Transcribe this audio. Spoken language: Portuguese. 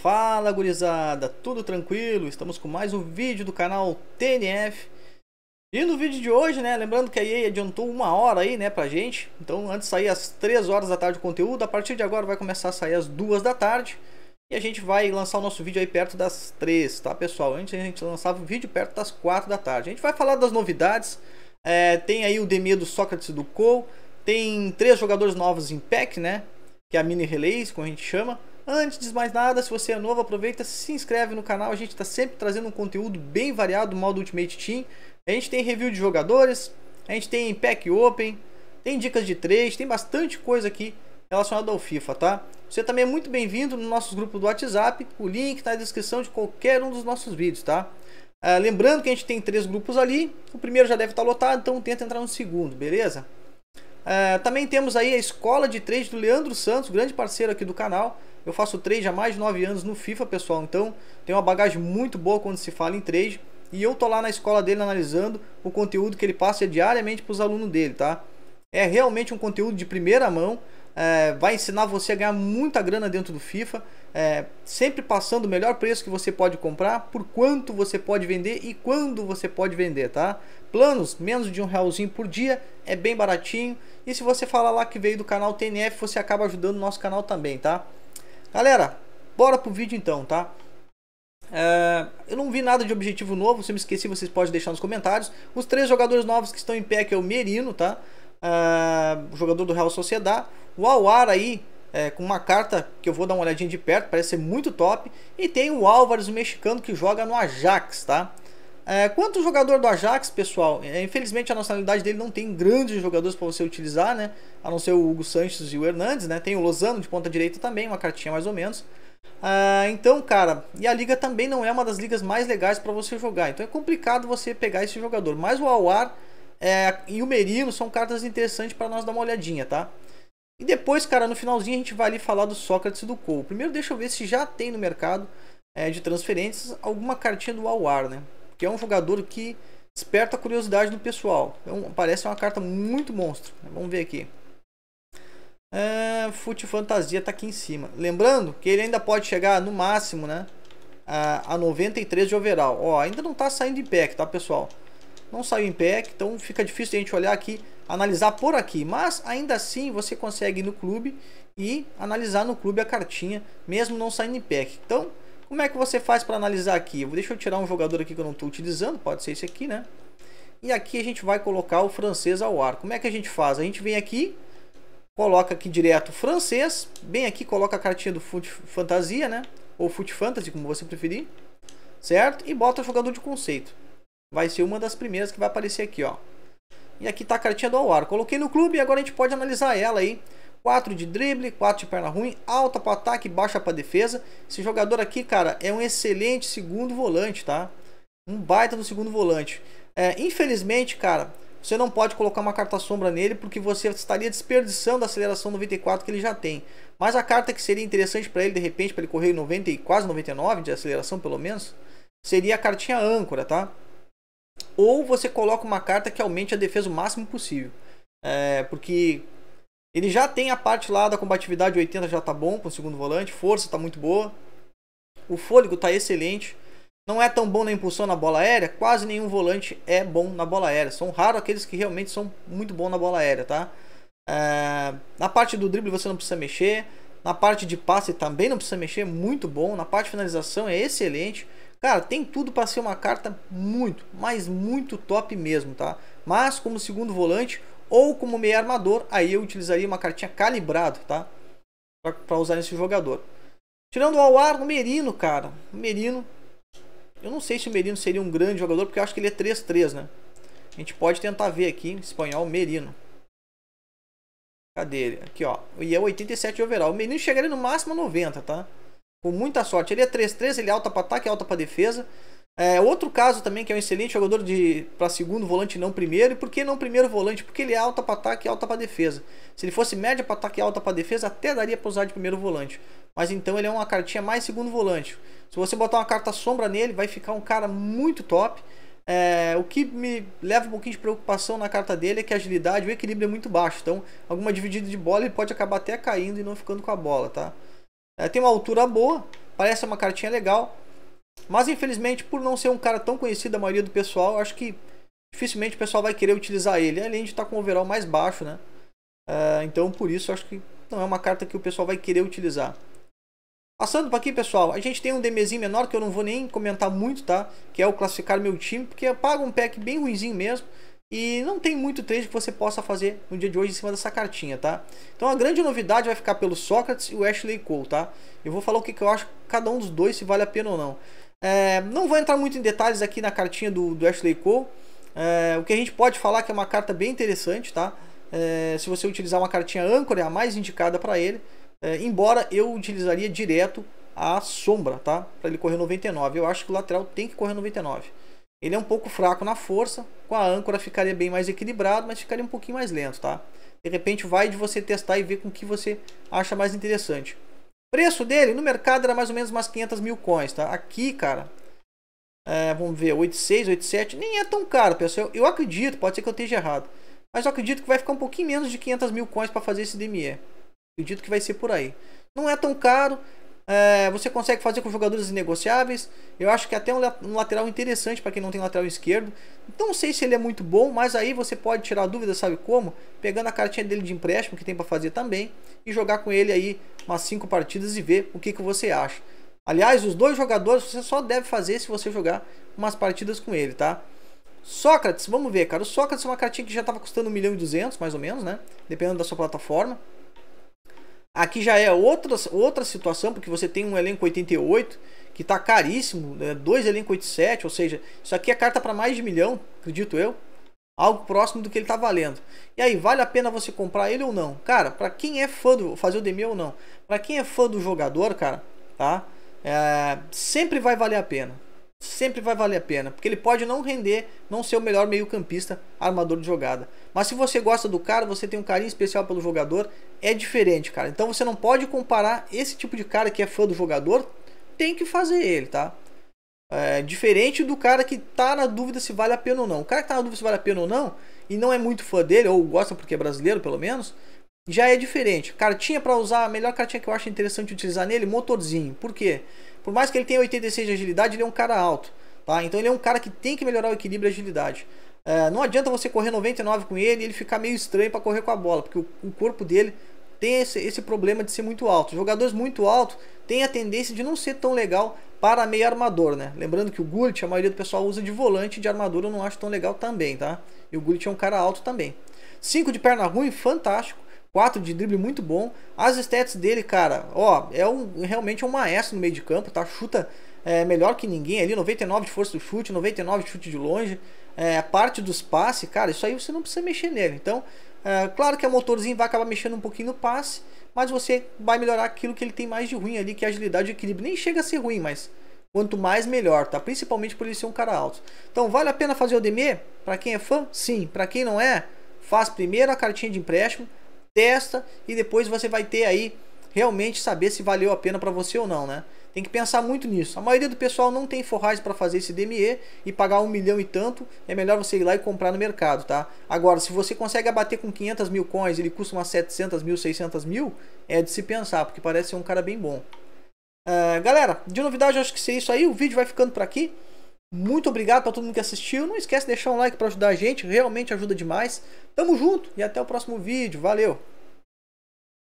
Fala gurizada, tudo tranquilo? Estamos com mais um vídeo do canal TNF E no vídeo de hoje, né, lembrando que a EA adiantou uma hora aí, né, pra gente Então antes de sair às 3 horas da tarde o conteúdo, a partir de agora vai começar a sair às 2 da tarde E a gente vai lançar o nosso vídeo aí perto das 3, tá pessoal? Antes a gente lançava o vídeo perto das 4 da tarde A gente vai falar das novidades é, Tem aí o Demir do Sócrates e do Cole Tem três jogadores novos em pack, né, que é a mini release, como a gente chama Antes de mais nada, se você é novo, aproveita, se inscreve no canal. A gente está sempre trazendo um conteúdo bem variado do modo Ultimate Team. A gente tem review de jogadores, a gente tem pack open, tem dicas de três, tem bastante coisa aqui relacionada ao FIFA, tá? Você também é muito bem-vindo no nosso grupo do WhatsApp. O link está na descrição de qualquer um dos nossos vídeos, tá? Ah, lembrando que a gente tem três grupos ali. O primeiro já deve estar tá lotado, então tenta entrar no segundo, beleza? Ah, também temos aí a escola de trade do Leandro Santos, grande parceiro aqui do canal. Eu faço trade há mais de 9 anos no FIFA, pessoal, então tem uma bagagem muito boa quando se fala em trade. E eu tô lá na escola dele analisando o conteúdo que ele passa diariamente para os alunos dele, tá? É realmente um conteúdo de primeira mão, é, vai ensinar você a ganhar muita grana dentro do FIFA, é, sempre passando o melhor preço que você pode comprar, por quanto você pode vender e quando você pode vender, tá? Planos, menos de um realzinho por dia, é bem baratinho. E se você falar lá que veio do canal TNF, você acaba ajudando o nosso canal também, tá? Galera, bora pro vídeo então, tá? É, eu não vi nada de objetivo novo, se eu me esqueci, vocês podem deixar nos comentários. Os três jogadores novos que estão em pé, que é o Merino, tá? É, o jogador do Real Sociedad. O Awar aí, é, com uma carta que eu vou dar uma olhadinha de perto, parece ser muito top. E tem o Álvares, o mexicano, que joga no Ajax, tá? É, quanto jogador do Ajax, pessoal, é, infelizmente a nacionalidade dele não tem grandes jogadores para você utilizar, né? A não ser o Hugo Sanches e o Hernandes, né? Tem o Lozano de ponta direita também, uma cartinha mais ou menos. É, então, cara, e a liga também não é uma das ligas mais legais para você jogar. Então é complicado você pegar esse jogador. Mas o Awar é, e o Merino são cartas interessantes para nós dar uma olhadinha, tá? E depois, cara, no finalzinho a gente vai ali falar do Sócrates e do Cole. Primeiro deixa eu ver se já tem no mercado é, de transferências alguma cartinha do Awar, né? que é um jogador que desperta a curiosidade do pessoal. Então, parece uma carta muito monstro. Vamos ver aqui. É, Fute Fantasia está aqui em cima. Lembrando que ele ainda pode chegar no máximo, né? A, a 93 de overall. Ó, ainda não está saindo em pack, tá, pessoal? Não saiu em pack, então fica difícil a gente olhar aqui, analisar por aqui. Mas ainda assim você consegue ir no clube e analisar no clube a cartinha, mesmo não saindo em pack. Então, como é que você faz para analisar aqui? Deixa eu tirar um jogador aqui que eu não estou utilizando, pode ser esse aqui, né? E aqui a gente vai colocar o francês ao ar. Como é que a gente faz? A gente vem aqui, coloca aqui direto francês, bem aqui coloca a cartinha do Foot Fantasia, né? Ou Foot Fantasy, como você preferir, certo? E bota o jogador de conceito. Vai ser uma das primeiras que vai aparecer aqui, ó. E aqui tá a cartinha do ao ar. Coloquei no clube e agora a gente pode analisar ela aí 4 de drible, 4 de perna ruim, alta para ataque, baixa para defesa. Esse jogador aqui, cara, é um excelente segundo volante, tá? Um baita do segundo volante. É, infelizmente, cara, você não pode colocar uma carta sombra nele porque você estaria desperdiçando a aceleração 94 que ele já tem. Mas a carta que seria interessante para ele, de repente, para ele correr 90 e quase 99 de aceleração, pelo menos, seria a cartinha âncora, tá? Ou você coloca uma carta que aumente a defesa o máximo possível. É, porque ele já tem a parte lá da combatividade 80 já tá bom com o segundo volante, força tá muito boa. O fôlego tá excelente. Não é tão bom na impulsão na bola aérea, quase nenhum volante é bom na bola aérea. São raros aqueles que realmente são muito bons na bola aérea, tá? É... Na parte do drible você não precisa mexer. Na parte de passe também não precisa mexer, muito bom. Na parte de finalização é excelente. Cara, tem tudo para ser uma carta muito, mas muito top mesmo, tá? Mas como segundo volante, ou como meio armador, aí eu utilizaria uma cartinha calibrado, tá? Para usar nesse jogador. Tirando ao ar, o Merino, cara. O Merino. Eu não sei se o Merino seria um grande jogador, porque eu acho que ele é 3-3, né? A gente pode tentar ver aqui em espanhol, Merino. Cadê ele? Aqui, ó. E é 87 overall. O Merino chegaria no máximo a 90, tá? Com muita sorte. Ele é 3-3, ele é alta para ataque, alta para defesa. É, outro caso também que é um excelente jogador de para segundo volante não primeiro. E por que não primeiro volante? Porque ele é alta para ataque e alta para defesa. Se ele fosse média para ataque e alta para defesa, até daria para usar de primeiro volante. Mas então ele é uma cartinha mais segundo volante. Se você botar uma carta sombra nele, vai ficar um cara muito top. É, o que me leva um pouquinho de preocupação na carta dele é que a agilidade, o equilíbrio é muito baixo. Então, alguma dividida de bola ele pode acabar até caindo e não ficando com a bola, tá? É, tem uma altura boa, parece uma cartinha legal, mas infelizmente, por não ser um cara tão conhecido a maioria do pessoal, acho que dificilmente o pessoal vai querer utilizar ele. Além de estar tá com o overall mais baixo, né? Uh, então por isso acho que não é uma carta que o pessoal vai querer utilizar. Passando para aqui, pessoal, a gente tem um DMzinho menor que eu não vou nem comentar muito, tá? Que é o classificar meu time, porque paga um pack bem ruimzinho mesmo. E não tem muito trade que você possa fazer no dia de hoje em cima dessa cartinha, tá? Então a grande novidade vai ficar pelo Sócrates e o Ashley Cole, tá? Eu vou falar o que, que eu acho cada um dos dois, se vale a pena ou não. É, não vou entrar muito em detalhes aqui na cartinha do, do Ashley Cole. É, o que a gente pode falar é que é uma carta bem interessante, tá? É, se você utilizar uma cartinha âncora, é a mais indicada para ele. É, embora eu utilizaria direto a sombra, tá? Para ele correr 99. Eu acho que o lateral tem que correr 99. Ele é um pouco fraco na força, com a âncora ficaria bem mais equilibrado, mas ficaria um pouquinho mais lento, tá? De repente vai de você testar e ver com o que você acha mais interessante. Preço dele no mercado era mais ou menos umas 500 mil coins, tá? Aqui, cara, é, vamos ver, 8,6, 8,7, nem é tão caro, pessoal. Eu, eu, acredito, pode ser que eu esteja errado, mas eu acredito que vai ficar um pouquinho menos de 500 mil coins para fazer esse DME. Acredito que vai ser por aí. Não é tão caro, é, você consegue fazer com jogadores negociáveis. Eu acho que até um, um lateral interessante para quem não tem lateral esquerdo. Não sei se ele é muito bom, mas aí você pode tirar dúvida, sabe como? Pegando a cartinha dele de empréstimo que tem para fazer também e jogar com ele aí umas 5 partidas e ver o que, que você acha. Aliás, os dois jogadores você só deve fazer se você jogar umas partidas com ele, tá? Sócrates, vamos ver, cara. O Sócrates é uma cartinha que já estava custando 1 milhão e 200, mais ou menos, né? Dependendo da sua plataforma. Aqui já é outra, outra situação, porque você tem um elenco 88 que está caríssimo, né? dois elenco 87, ou seja, isso aqui é carta para mais de milhão, acredito eu. Algo próximo do que ele está valendo. E aí, vale a pena você comprar ele ou não? Cara, para quem é fã do fazer o Demir ou não, para quem é fã do jogador, cara, tá? É, sempre vai valer a pena sempre vai valer a pena, porque ele pode não render, não ser o melhor meio-campista, armador de jogada. Mas se você gosta do cara, você tem um carinho especial pelo jogador, é diferente, cara. Então você não pode comparar esse tipo de cara que é fã do jogador, tem que fazer ele, tá? É, diferente do cara que tá na dúvida se vale a pena ou não. O cara que tá na dúvida se vale a pena ou não, e não é muito fã dele, ou gosta porque é brasileiro pelo menos, já é diferente. Cartinha para usar, a melhor cartinha que eu acho interessante utilizar nele, motorzinho. Por quê? Por mais que ele tenha 86 de agilidade, ele é um cara alto. Tá? Então ele é um cara que tem que melhorar o equilíbrio e agilidade. É, não adianta você correr 99 com ele e ele ficar meio estranho para correr com a bola, porque o, o corpo dele tem esse, esse, problema de ser muito alto. Jogadores muito altos têm a tendência de não ser tão legal para meio armador, né? Lembrando que o Gullit, a maioria do pessoal usa de volante de armadura, eu não acho tão legal também, tá? E o Gullit é um cara alto também. 5 de perna ruim, fantástico. 4 de drible muito bom. As stats dele, cara, ó, é um, realmente é um maestro no meio de campo, tá? Chuta é, melhor que ninguém ali, 99 de força do chute, 99 de chute de longe. É, parte dos passes, cara, isso aí você não precisa mexer nele. Então, é, claro que a motorzinho vai acabar mexendo um pouquinho no passe, mas você vai melhorar aquilo que ele tem mais de ruim ali, que é agilidade e equilíbrio. Nem chega a ser ruim, mas quanto mais melhor, tá? Principalmente por ele ser um cara alto. Então, vale a pena fazer o DME? Para quem é fã? Sim. Para quem não é, faz primeiro a cartinha de empréstimo, testa e depois você vai ter aí realmente saber se valeu a pena para você ou não, né? Tem que pensar muito nisso. A maioria do pessoal não tem forragem para fazer esse DME e pagar um milhão e tanto, é melhor você ir lá e comprar no mercado, tá? Agora, se você consegue abater com 500 mil coins, ele custa umas 700 mil, 600 mil, é de se pensar, porque parece ser um cara bem bom. Uh, galera, de novidade, acho que é isso aí. O vídeo vai ficando por aqui. Muito obrigado para todo mundo que assistiu. Não esquece de deixar um like para ajudar a gente, realmente ajuda demais. Tamo junto e até o próximo vídeo. Valeu!